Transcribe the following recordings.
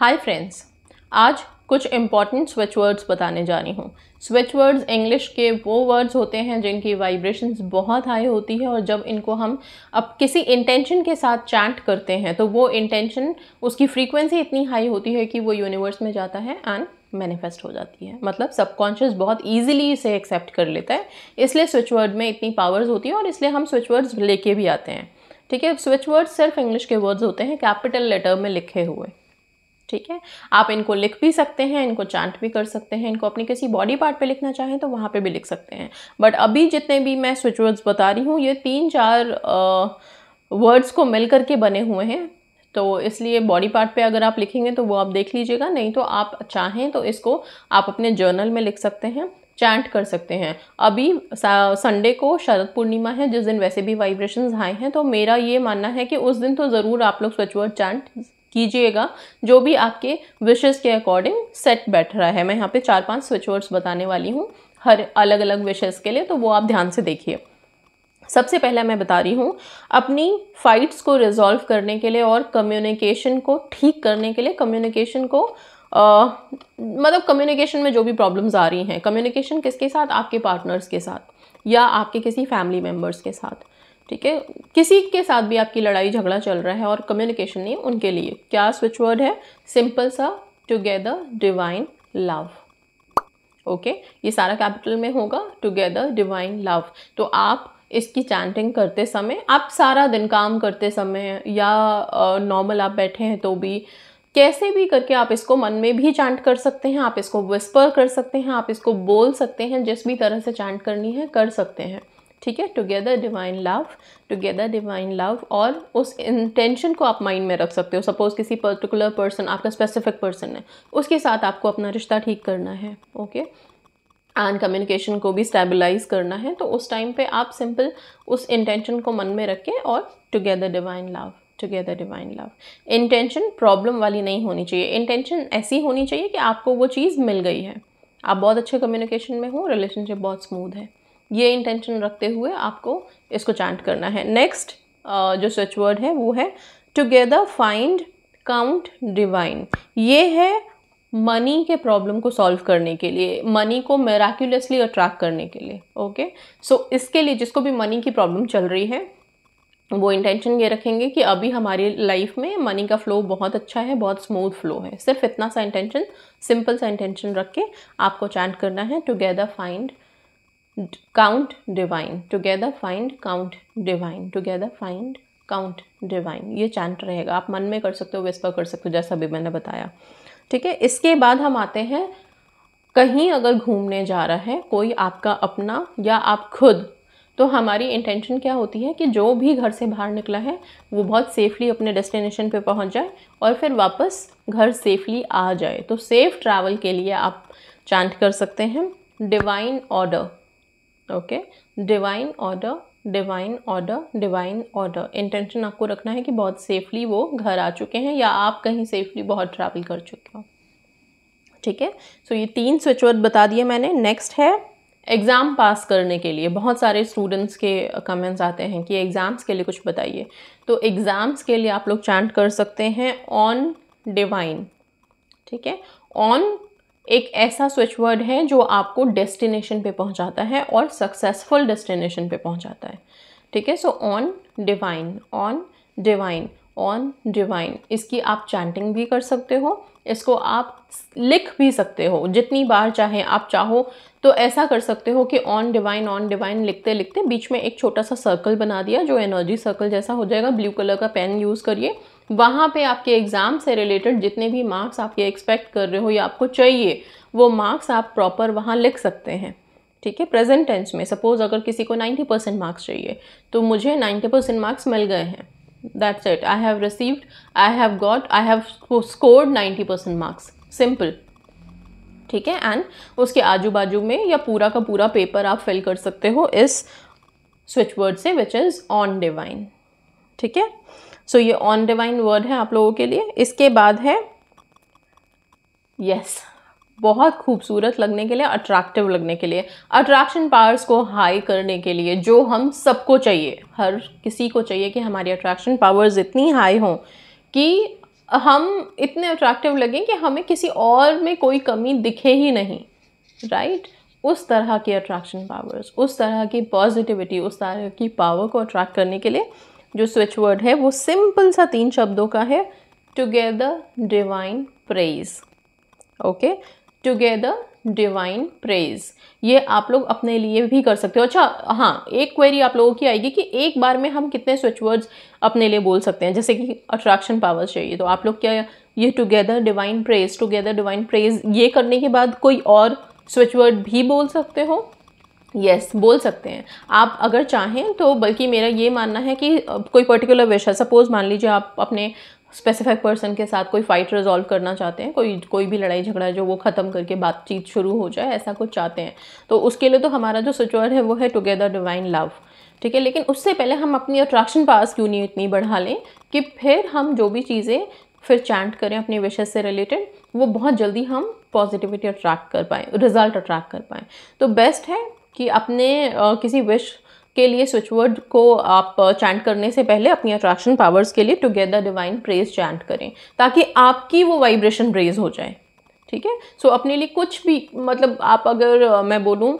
Hi friends आज कुछ important switch words बताने जा रही हूँ स्विच वर्ड्स इंग्लिश के वो वर्ड्स होते हैं जिनकी वाइब्रेशंस बहुत हाई होती है और जब इनको हम अब किसी इंटेंशन के साथ चैंट करते हैं तो वो इंटेंशन उसकी फ्रीक्वेंसी इतनी हाई होती है कि वो यूनिवर्स में जाता है एंड मैनिफेस्ट हो जाती है मतलब सबकॉन्शियस बहुत ईजिली इसे एक्सेप्ट कर लेता है इसलिए स्विच वर्ड में इतनी पावर्स होती हैं और इसलिए हम स्विच वर्ड्स लेके भी आते हैं ठीक है स्विच वर्ड्स सिर्फ इंग्लिश के वर्ड्स होते हैं कैपिटल लेटर में लिखे हुए ठीक है आप इनको लिख भी सकते हैं इनको चांट भी कर सकते हैं इनको अपनी किसी बॉडी पार्ट पे लिखना चाहें तो वहाँ पे भी लिख सकते हैं बट अभी जितने भी मैं स्विच वर्ड्स बता रही हूँ ये तीन चार वर्ड्स को मिल करके बने हुए हैं तो इसलिए बॉडी पार्ट पे अगर आप लिखेंगे तो वो आप देख लीजिएगा नहीं तो आप चाहें तो इसको आप अपने जर्नल में लिख सकते हैं चैंट कर सकते हैं अभी संडे को शरद पूर्णिमा है जिस दिन वैसे भी वाइब्रेशंस हाई हैं तो मेरा ये मानना है कि उस दिन तो ज़रूर आप लोग वर्ड चैंट कीजिएगा जो भी आपके विशेज़ के अकॉर्डिंग सेट बैठ रहा है मैं यहाँ पे चार पांच स्विच वर्ड्स बताने वाली हूँ हर अलग अलग विशेष के लिए तो वो आप ध्यान से देखिए सबसे पहले मैं बता रही हूँ अपनी फाइट्स को रिजॉल्व करने के लिए और कम्युनिकेशन को ठीक करने के लिए कम्युनिकेशन को आ, मतलब कम्युनिकेशन में जो भी प्रॉब्लम्स आ रही हैं कम्युनिकेशन किसके साथ आपके पार्टनर्स के साथ या आपके किसी फैमिली मेम्बर्स के साथ ठीक है किसी के साथ भी आपकी लड़ाई झगड़ा चल रहा है और कम्युनिकेशन नहीं उनके लिए क्या स्विच वर्ड है सिंपल सा टुगेदर डिवाइन लव ओके ये सारा कैपिटल में होगा टुगेदर डिवाइन लव तो आप इसकी चैंटिंग करते समय आप सारा दिन काम करते समय या नॉर्मल आप बैठे हैं तो भी कैसे भी करके आप इसको मन में भी चैंट कर सकते हैं आप इसको विस्पर कर सकते हैं आप इसको बोल सकते हैं जिस भी तरह से चैंट करनी है कर सकते हैं ठीक है together divine love together divine love और उस इंटेंशन को आप माइंड में रख सकते हो सपोज़ किसी पर्टिकुलर पर्सन आपका स्पेसिफिक पर्सन है उसके साथ आपको अपना रिश्ता ठीक करना है ओके एंड कम्युनिकेशन को भी स्टेबलाइज करना है तो उस टाइम पे आप सिंपल उस इंटेंशन को मन में रखें और together divine love together divine love intention problem वाली नहीं होनी चाहिए इंटेंशन ऐसी होनी चाहिए कि आपको वो चीज़ मिल गई है आप बहुत अच्छे कम्युनिकेशन में हो रिलेशनशिप बहुत स्मूथ है ये इंटेंशन रखते हुए आपको इसको चैंट करना है नेक्स्ट जो सच वर्ड है वो है टुगेदर फाइंड काउंट डिवाइन ये है मनी के प्रॉब्लम को सॉल्व करने के लिए मनी को मेराक्यूलसली अट्रैक्ट करने के लिए ओके सो so, इसके लिए जिसको भी मनी की प्रॉब्लम चल रही है वो इंटेंशन ये रखेंगे कि अभी हमारी लाइफ में मनी का फ्लो बहुत अच्छा है बहुत स्मूथ फ्लो है सिर्फ इतना सा इंटेंशन सिंपल सा इंटेंशन रख के आपको चैंट करना है together find count divine together find count divine together find count divine ये चैंट रहेगा आप मन में कर सकते हो वेस्पर कर सकते हो जैसा भी मैंने बताया ठीक है इसके बाद हम आते हैं कहीं अगर घूमने जा रहा है कोई आपका अपना या आप खुद तो हमारी इंटेंशन क्या होती है कि जो भी घर से बाहर निकला है वो बहुत सेफली अपने डेस्टिनेशन पे पहुंच जाए और फिर वापस घर सेफली आ जाए तो सेफ़ ट्रैवल के लिए आप चांट कर सकते हैं divine order okay divine order divine order divine order intention आपको रखना है कि बहुत सेफली वो घर आ चुके हैं या आप कहीं सेफली बहुत ट्रैवल कर चुके हो ठीक है सो ये तीन स्विचवर्ड बता दिए मैंने नेक्स्ट है एग्ज़ाम पास करने के लिए बहुत सारे स्टूडेंट्स के कमेंट्स आते हैं कि एग्ज़ाम्स के लिए कुछ बताइए तो एग्ज़ाम्स के लिए आप लोग चैंट कर सकते हैं ऑन डिवाइन ठीक है ऑन एक ऐसा स्विचवर्ड है जो आपको डेस्टिनेशन पे पहुंचाता है और सक्सेसफुल डेस्टिनेशन पे पहुंचाता है ठीक है so on divine on divine on divine इसकी आप चैंटिंग भी कर सकते हो इसको आप लिख भी सकते हो जितनी बार चाहे आप चाहो तो ऐसा कर सकते हो कि ऑन डिवाइन ऑन डिवाइन लिखते लिखते बीच में एक छोटा सा सर्कल बना दिया जो एनर्जी सर्कल जैसा हो जाएगा ब्लू कलर का पेन यूज़ करिए वहाँ पे आपके एग्ज़ाम से रिलेटेड जितने भी मार्क्स आप ये एक्सपेक्ट कर रहे हो या आपको चाहिए वो मार्क्स आप प्रॉपर वहाँ लिख सकते हैं ठीक है प्रेजेंट टेंस में सपोज़ अगर किसी को 90 परसेंट मार्क्स चाहिए तो मुझे 90 परसेंट मार्क्स मिल गए हैं that's it I have received I have got I have scored 90 percent marks simple ठीक है एंड उसके आजू बाजू में या पूरा का पूरा पेपर आप फिल कर सकते हो इस स्विच वर्ड से विच इज़ ऑन डिवाइन ठीक है सो so, ये ऑन डिवाइन वर्ड है आप लोगों के लिए इसके बाद है यस बहुत खूबसूरत लगने के लिए अट्रैक्टिव लगने के लिए अट्रैक्शन पावर्स को हाई करने के लिए जो हम सबको चाहिए हर किसी को चाहिए कि हमारी अट्रैक्शन पावर्स इतनी हाई हों कि हम इतने अट्रैक्टिव लगें कि हमें किसी और में कोई कमी दिखे ही नहीं राइट right? उस तरह की अट्रैक्शन पावर्स उस तरह की पॉजिटिविटी उस तरह की पावर को अट्रैक्ट करने के लिए जो स्विच वर्ड है वो सिंपल सा तीन शब्दों का है together divine praise okay together divine praise ये आप लोग अपने लिए भी कर सकते हो अच्छा हाँ एक क्वेरी आप लोगों की आएगी कि एक बार में हम कितने स्विच वर्ड्स अपने लिए बोल सकते हैं जैसे कि अट्रैक्शन पावर चाहिए तो आप लोग क्या ये together divine praise together divine praise ये करने के बाद कोई और स्विच वर्ड भी बोल सकते हो यस yes, बोल सकते हैं आप अगर चाहें तो बल्कि मेरा ये मानना है कि कोई पर्टिकुलर विश है सपोज़ मान लीजिए आप अपने स्पेसिफिक पर्सन के साथ कोई फाइट रिजॉल्व करना चाहते हैं कोई कोई भी लड़ाई झगड़ा जो वो ख़त्म करके बातचीत शुरू हो जाए ऐसा कुछ चाहते हैं तो उसके लिए तो हमारा जो सिचुअर है वो है टुगेदर डिवाइन लव ठीक है लेकिन उससे पहले हम अपनी अट्रैक्शन पास क्यों नहीं इतनी बढ़ा लें कि फिर हम जो भी चीज़ें फिर चैंट करें अपने विशेष से रिलेटेड वो बहुत जल्दी हम पॉजिटिविटी अट्रैक्ट कर पाएँ रिजल्ट अट्रैक्ट कर पाएँ तो बेस्ट है कि अपने किसी विश के लिए स्विचवर्ड को आप चैंट करने से पहले अपनी अट्रैक्शन पावर्स के लिए टुगेदर डिवाइन प्रेज चैंट करें ताकि आपकी वो वाइब्रेशन रेज हो जाए ठीक है सो अपने लिए कुछ भी मतलब आप अगर मैं बोलूँ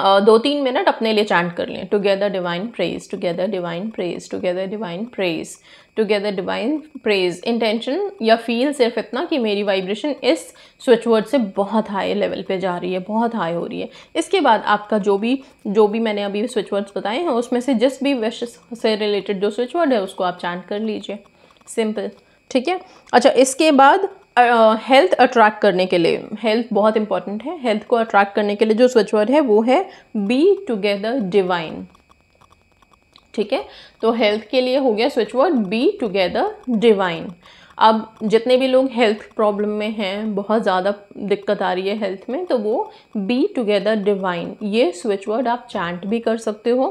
दो तीन मिनट अपने लिए चैंट कर लें together divine praise together divine praise together divine praise together divine praise intention या फील सिर्फ इतना कि मेरी वाइब्रेशन इस स्विच वर्ड से बहुत हाई लेवल पे जा रही है बहुत हाई हो रही है इसके बाद आपका जो भी जो भी मैंने अभी स्विच वर्ड्स बताए हैं उसमें से जिस भी विश से रिलेटेड जो स्विच वर्ड है उसको आप चैंट कर लीजिए सिंपल ठीक है अच्छा इसके बाद हेल्थ अट्रैक्ट करने के लिए हेल्थ बहुत इंपॉर्टेंट है हेल्थ को अट्रैक्ट करने के लिए जो स्विच वर्ड है वो है बी टुगेदर डिवाइन ठीक है तो हेल्थ के लिए हो गया switch word be together divine अब जितने भी लोग हेल्थ प्रॉब्लम में हैं बहुत ज़्यादा दिक्कत आ रही है हेल्थ में तो वो बी टुगेदर डिवाइन ये स्विच वर्ड आप चैंट भी कर सकते हो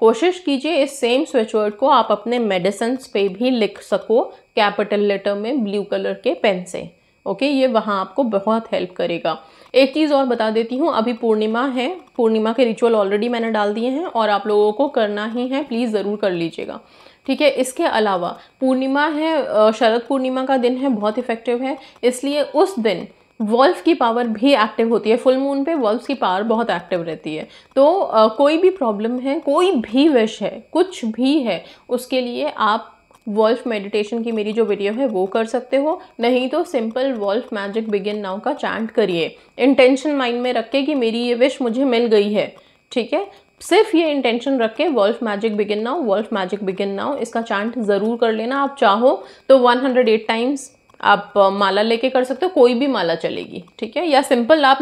कोशिश कीजिए इस सेम स्वेचवर्ड को आप अपने मेडिसन्स पे भी लिख सको कैपिटल लेटर में ब्लू कलर के पेन से ओके ये वहाँ आपको बहुत हेल्प करेगा एक चीज़ और बता देती हूँ अभी पूर्णिमा है पूर्णिमा के रिचुअल ऑलरेडी मैंने डाल दिए हैं और आप लोगों को करना ही है प्लीज़ ज़रूर कर लीजिएगा ठीक है इसके अलावा पूर्णिमा है शरद पूर्णिमा का दिन है बहुत इफ़ेक्टिव है इसलिए उस दिन वॉल्व की पावर भी एक्टिव होती है फुल मून पे वॉल्व की पावर बहुत एक्टिव रहती है तो आ, कोई भी प्रॉब्लम है कोई भी विश है कुछ भी है उसके लिए आप वॉल्फ मेडिटेशन की मेरी जो वीडियो है वो कर सकते हो नहीं तो simple wolf magic begin now का चैंट करिए इंटेंशन माइंड में रख के कि मेरी ये विश मुझे मिल गई है ठीक है सिर्फ ये इंटेंशन रख के wolf magic begin now wolf magic begin now इसका चैंट ज़रूर कर लेना आप चाहो तो 108 टाइम्स आप माला लेके कर सकते हो कोई भी माला चलेगी ठीक है या सिंपल आप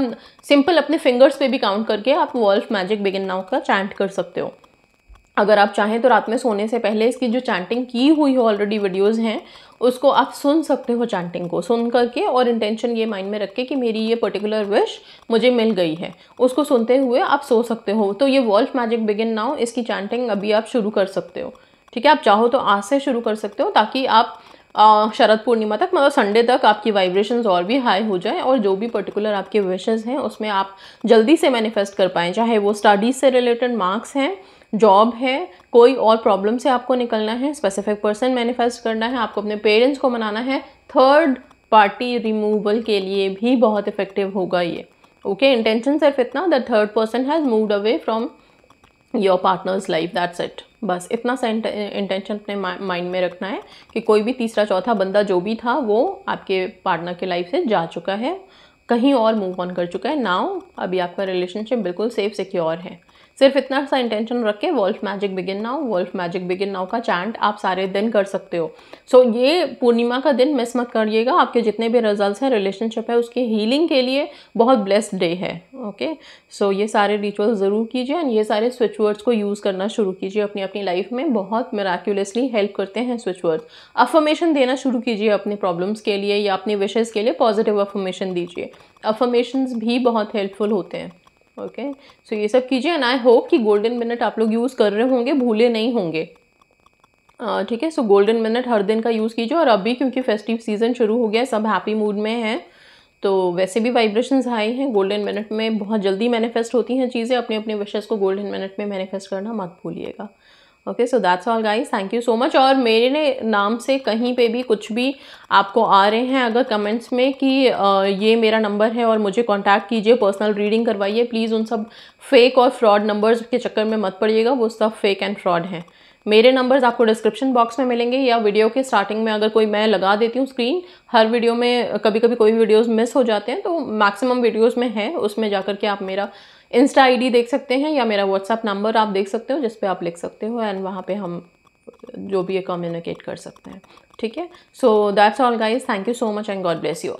सिंपल अपने फिंगर्स पे भी काउंट करके आप वॉल्फ मैजिक बिगिन नाउ का चैंट कर सकते हो अगर आप चाहें तो रात में सोने से पहले इसकी जो चैंटिंग की हुई हो ऑलरेडी वीडियोज़ हैं उसको आप सुन सकते हो चैंटिंग को सुन करके और इंटेंशन ये माइंड में रख के कि मेरी ये पर्टिकुलर विश मुझे मिल गई है उसको सुनते हुए आप सो सकते हो तो ये वॉल्फ मैजिक बिगिन नाउ इसकी चैंटिंग अभी आप शुरू कर सकते हो ठीक है आप चाहो तो आज से शुरू कर सकते हो ताकि आप शरद पूर्णिमा तक मतलब संडे तक आपकी वाइब्रेशंस और भी हाई हो जाए और जो भी पर्टिकुलर आपके विशेज़ हैं उसमें आप जल्दी से मैनिफेस्ट कर पाएँ चाहे वो स्टडीज़ से रिलेटेड मार्क्स हैं जॉब है कोई और प्रॉब्लम से आपको निकलना है स्पेसिफिक पर्सन मैनिफेस्ट करना है आपको अपने पेरेंट्स को मनाना है थर्ड पार्टी रिमूवल के लिए भी बहुत इफेक्टिव होगा ये ओके इंटेंशन सिर्फ इतना the third person has moved away from your partner's life that's it बस इतना सा इंटेंशन अपने माइंड में रखना है कि कोई भी तीसरा चौथा बंदा जो भी था वो आपके पार्टनर के लाइफ से जा चुका है कहीं और मूव ऑन कर चुका है नाउ अभी आपका रिलेशनशिप बिल्कुल सेफ सिक्योर है सिर्फ इतना सा इंटेंशन रख के wolf magic begin now wolf magic begin now का चैंट आप सारे दिन कर सकते हो सो so, ये पूर्णिमा का दिन मिस मत करिएगा आपके जितने भी रिजल्ट हैं रिलेशनशिप है उसकी हीलिंग के लिए बहुत ब्लेस्ड डे है ओके okay? सो so, ये सारे रिचुअल्स ज़रूर कीजिए एंड ये सारे स्विच वर्ड्स को यूज़ करना शुरू कीजिए अपनी अपनी लाइफ में बहुत मेराक्यूलसली हेल्प करते हैं स्विच अफर्मेशन देना शुरू कीजिए अपने प्रॉब्लम्स के लिए या अपने विशेज़ के लिए पॉजिटिव अफर्मेशन दीजिए अफर्मेशन भी बहुत हेल्पफुल होते हैं ओके सो ये सब कीजिए एंड आई होप कि गोल्डन मिनट आप लोग यूज़ कर रहे होंगे भूले नहीं होंगे ठीक है सो गोल्डन मिनट हर दिन का यूज़ कीजिए और अभी क्योंकि फेस्टिव सीज़न शुरू हो गया सब हैप्पी मूड में हैं तो वैसे भी वाइब्रेशंस हाई हैं गोल्डन मिनट में बहुत जल्दी मैनिफेस्ट होती हैं चीज़ें अपने अपने विशेष को गोल्डन मिनट में मैनिफेस्ट करना मत भूलिएगा okay so that's all guys thank you so much और मेरे नाम से कहीं पे भी कुछ भी आपको आ रहे हैं अगर कमेंट्स में कि आ, ये मेरा नंबर है और मुझे कांटेक्ट कीजिए पर्सनल रीडिंग करवाइए प्लीज़ उन सब फेक और फ्रॉड नंबर्स के चक्कर में मत पड़िएगा वो सब फेक एंड फ्रॉड हैं मेरे नंबर्स आपको डिस्क्रिप्शन बॉक्स में मिलेंगे या वीडियो के स्टार्टिंग में अगर कोई मैं लगा देती हूँ स्क्रीन हर वीडियो में कभी कभी कोई वीडियोज़ मिस हो जाते हैं तो मैक्सिमम वीडियोज़ में है उसमें जा के आप मेरा इंस्टा आईडी देख सकते हैं या मेरा व्हाट्सअप नंबर आप देख सकते हो जिसपे आप लिख सकते हो एंड वहाँ पे हम जो भी है कम्युनिकेट कर सकते हैं ठीक है so that's all guys thank you so much and God bless you